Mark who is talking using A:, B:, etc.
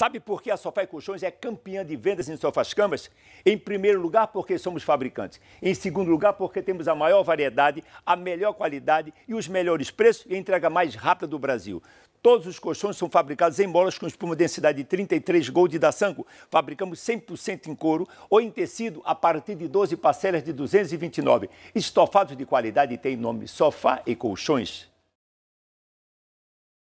A: Sabe por que a Sofá e Colchões é campeã de vendas em sofás camas? Em primeiro lugar, porque somos fabricantes. Em segundo lugar, porque temos a maior variedade, a melhor qualidade e os melhores preços e a entrega mais rápida do Brasil. Todos os colchões são fabricados em bolas com espuma densidade de 33 Gold da Sanco. Fabricamos 100% em couro ou em tecido a partir de 12 parcelas de 229. Estofados de qualidade tem nome Sofá e Colchões.